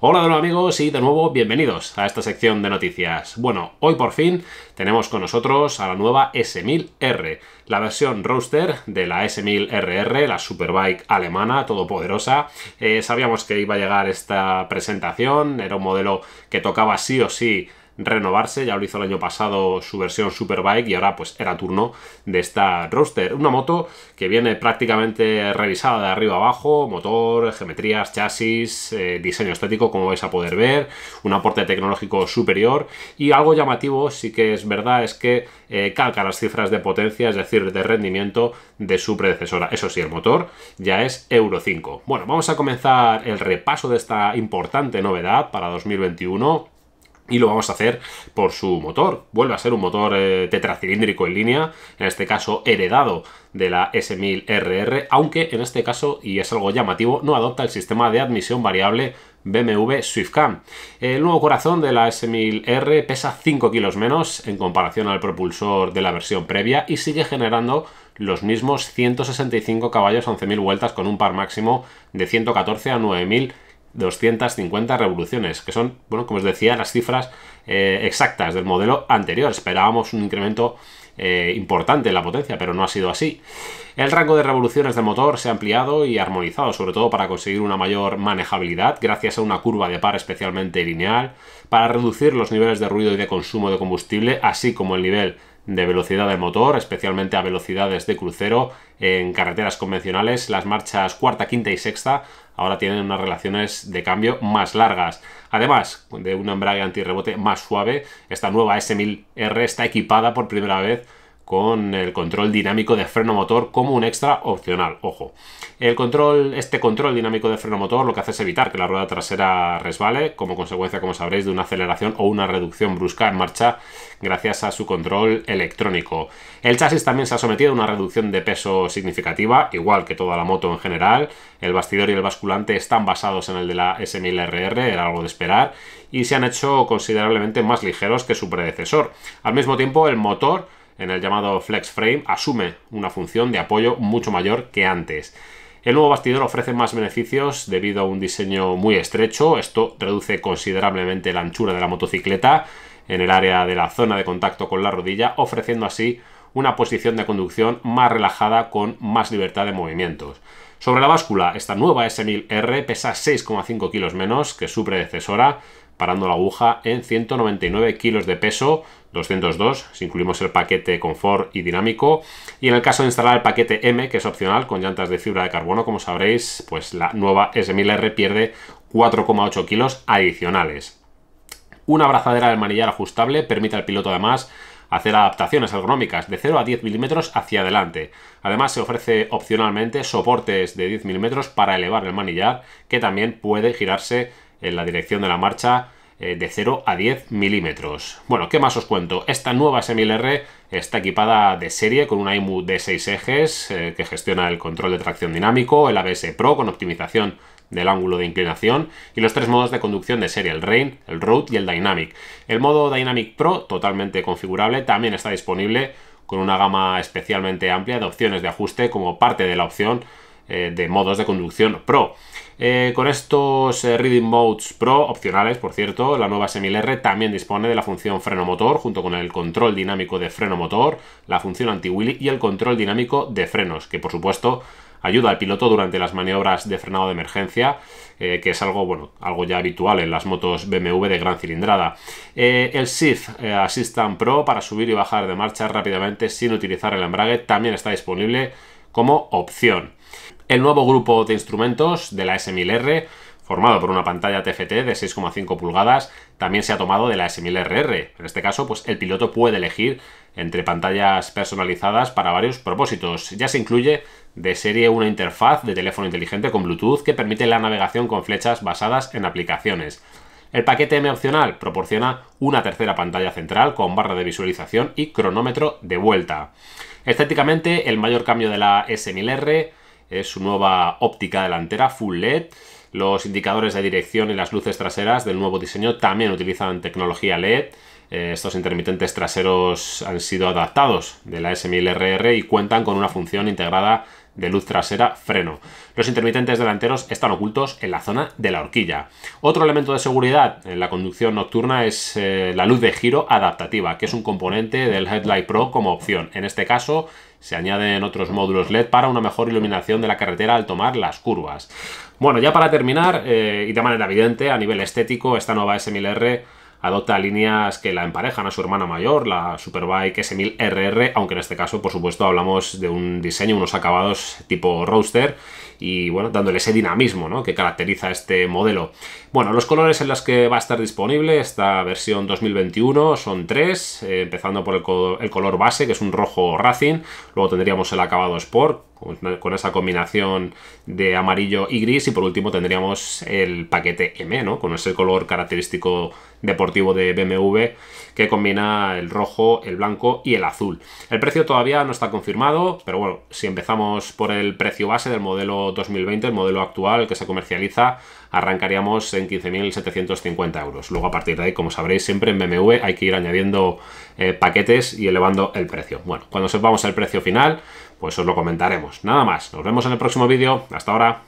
Hola de nuevo amigos y de nuevo bienvenidos a esta sección de noticias. Bueno, hoy por fin tenemos con nosotros a la nueva S1000R, la versión roadster de la S1000RR, la superbike alemana todopoderosa. Eh, sabíamos que iba a llegar esta presentación, era un modelo que tocaba sí o sí renovarse. Ya lo hizo el año pasado su versión Superbike y ahora pues era turno de esta Roster, Una moto que viene prácticamente revisada de arriba abajo, motor, geometrías, chasis, eh, diseño estético como vais a poder ver, un aporte tecnológico superior y algo llamativo sí que es verdad es que eh, calca las cifras de potencia, es decir, de rendimiento de su predecesora. Eso sí, el motor ya es Euro 5. Bueno, vamos a comenzar el repaso de esta importante novedad para 2021 y lo vamos a hacer por su motor. Vuelve a ser un motor eh, tetracilíndrico en línea, en este caso heredado de la S1000RR, aunque en este caso, y es algo llamativo, no adopta el sistema de admisión variable BMW SwiftCam. El nuevo corazón de la S1000R pesa 5 kilos menos en comparación al propulsor de la versión previa y sigue generando los mismos 165 caballos a 11.000 vueltas con un par máximo de 114 a 9.000 250 revoluciones, que son, bueno, como os decía, las cifras eh, exactas del modelo anterior. Esperábamos un incremento eh, importante en la potencia, pero no ha sido así. El rango de revoluciones del motor se ha ampliado y armonizado, sobre todo para conseguir una mayor manejabilidad gracias a una curva de par especialmente lineal, para reducir los niveles de ruido y de consumo de combustible, así como el nivel de velocidad de motor, especialmente a velocidades de crucero. En carreteras convencionales, las marchas cuarta, quinta y sexta ahora tienen unas relaciones de cambio más largas. Además de un embrague antirrebote más suave, esta nueva S1000R está equipada por primera vez con el control dinámico de freno motor como un extra opcional, ojo. El control, este control dinámico de freno motor lo que hace es evitar que la rueda trasera resbale, como consecuencia, como sabréis, de una aceleración o una reducción brusca en marcha gracias a su control electrónico. El chasis también se ha sometido a una reducción de peso significativa, igual que toda la moto en general. El bastidor y el basculante están basados en el de la S1000RR, era algo de esperar, y se han hecho considerablemente más ligeros que su predecesor. Al mismo tiempo, el motor en el llamado Flex Frame, asume una función de apoyo mucho mayor que antes. El nuevo bastidor ofrece más beneficios debido a un diseño muy estrecho, esto reduce considerablemente la anchura de la motocicleta en el área de la zona de contacto con la rodilla, ofreciendo así una posición de conducción más relajada con más libertad de movimientos. Sobre la báscula, esta nueva S1000R pesa 6,5 kilos menos que su predecesora, parando la aguja en 199 kilos de peso, 202 si incluimos el paquete confort y dinámico. Y en el caso de instalar el paquete M, que es opcional, con llantas de fibra de carbono, como sabréis, pues la nueva S1000R pierde 4,8 kilos adicionales. Una abrazadera del manillar ajustable permite al piloto además hacer adaptaciones ergonómicas de 0 a 10 milímetros hacia adelante. Además se ofrece opcionalmente soportes de 10 milímetros para elevar el manillar que también puede girarse en la dirección de la marcha eh, de 0 a 10 milímetros. Bueno, ¿qué más os cuento? Esta nueva S1000R está equipada de serie con una IMU de 6 ejes eh, que gestiona el control de tracción dinámico, el ABS Pro con optimización del ángulo de inclinación y los tres modos de conducción de serie, el Rain, el Road y el Dynamic. El modo Dynamic Pro, totalmente configurable, también está disponible con una gama especialmente amplia de opciones de ajuste como parte de la opción eh, de modos de conducción Pro. Eh, con estos eh, Reading Modes Pro, opcionales por cierto, la nueva SemiLR también dispone de la función freno motor junto con el control dinámico de freno motor, la función anti-wheelie y el control dinámico de frenos, que por supuesto ayuda al piloto durante las maniobras de frenado de emergencia, que es algo, bueno, algo ya habitual en las motos BMW de gran cilindrada. el shift Assistant Pro para subir y bajar de marcha rápidamente sin utilizar el embrague también está disponible como opción. El nuevo grupo de instrumentos de la S1000R, formado por una pantalla TFT de 6,5 pulgadas, también se ha tomado de la S1000RR. En este caso, pues el piloto puede elegir entre pantallas personalizadas para varios propósitos. Ya se incluye de serie una interfaz de teléfono inteligente con Bluetooth que permite la navegación con flechas basadas en aplicaciones. El paquete M opcional proporciona una tercera pantalla central con barra de visualización y cronómetro de vuelta. Estéticamente, el mayor cambio de la S1000R es su nueva óptica delantera full LED. Los indicadores de dirección y las luces traseras del nuevo diseño también utilizan tecnología LED. Eh, estos intermitentes traseros han sido adaptados de la S1000RR y cuentan con una función integrada de luz trasera, freno. Los intermitentes delanteros están ocultos en la zona de la horquilla. Otro elemento de seguridad en la conducción nocturna es eh, la luz de giro adaptativa, que es un componente del Headlight Pro como opción. En este caso, se añaden otros módulos LED para una mejor iluminación de la carretera al tomar las curvas. Bueno, ya para terminar, eh, y de manera evidente, a nivel estético, esta nueva s 1000 adopta líneas que la emparejan a su hermana mayor, la Superbike S1000RR, aunque en este caso, por supuesto, hablamos de un diseño, unos acabados tipo roadster y bueno, dándole ese dinamismo que caracteriza este modelo. Bueno, los colores en los que va a estar disponible esta versión 2021 son tres, eh, empezando por el color base, que es un rojo Racing, luego tendríamos el acabado Sport, con esa combinación de amarillo y gris y por último tendríamos el paquete M, ¿no? Con ese color característico deportivo de BMW que combina el rojo, el blanco y el azul. El precio todavía no está confirmado, pero bueno, si empezamos por el precio base del modelo 2020, el modelo actual que se comercializa, arrancaríamos en 15.750 euros. Luego a partir de ahí, como sabréis, siempre en BMW hay que ir añadiendo eh, paquetes y elevando el precio. Bueno, cuando sepamos el precio final, pues os lo comentaremos. Nada más, nos vemos en el próximo vídeo. Hasta ahora.